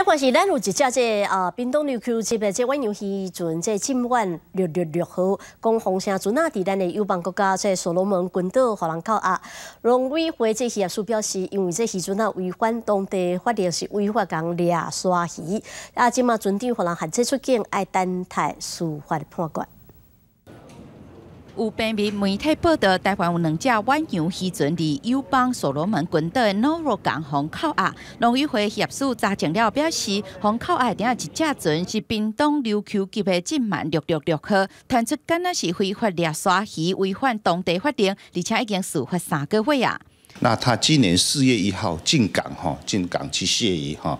这款是咱有一只即呃冰冻绿球，即个即款游戏船即今晚六六六号，共风声准啊伫咱的友邦国家即所罗门群岛互人扣押，龙威会即啊，诉表示，因为即起船啊违反当地法律是违法港掠鲨鱼，啊，即马准长互人限制出境，爱等待司法的判决。有分别媒体报道，台湾有两只远洋渔船在友邦所罗门群岛的诺鲁港口岸。农委会协组查证了表示，港口岸顶一只船是冰冻琉球级的正满六六六号，船只干是非法猎杀鱼，违反当地法令，而且已经事发三个月啊。那他今年四月一号进港哈，进港去卸鱼哈，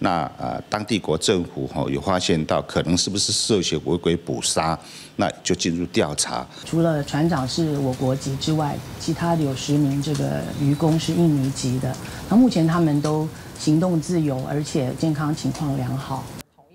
那呃当地国政府哈有发现到，可能是不是涉嫌违规捕杀，那就进入调查。除了船长是我国籍之外，其他的有十名这个渔工是印尼籍的，那目前他们都行动自由，而且健康情况良好。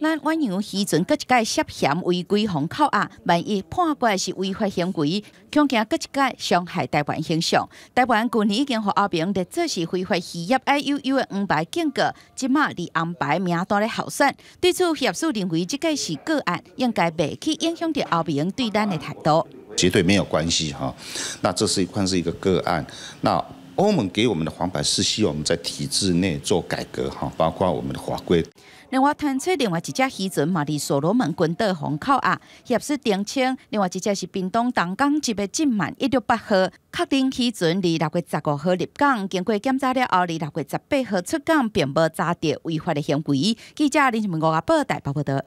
咱远洋渔船搁一届涉嫌违规放靠啊，万一判过是违法行为，恐惊搁一届伤害台湾形象。台湾去年已经和澳门的这是非法渔业 I U U 的黄牌警告，即马伫安牌名单里核算。对此，协树认为这个是个案，应该未去影响到澳门对咱的态度。绝对没有关系哈，那这是一款是一个个案，那。欧盟给我们的黄牌是希望我们在体制内做改革，哈，包括我们的法规。另外，探测另外一只渔船嘛，伫所罗门群岛港口啊，也是停签。另外一只是冰冻东港，即备进满一六八号，确定渔船二六月十五号入港，经过检查了后，二六月十八号出港，并无遭到违法的行为。记者林文国报导，报报道。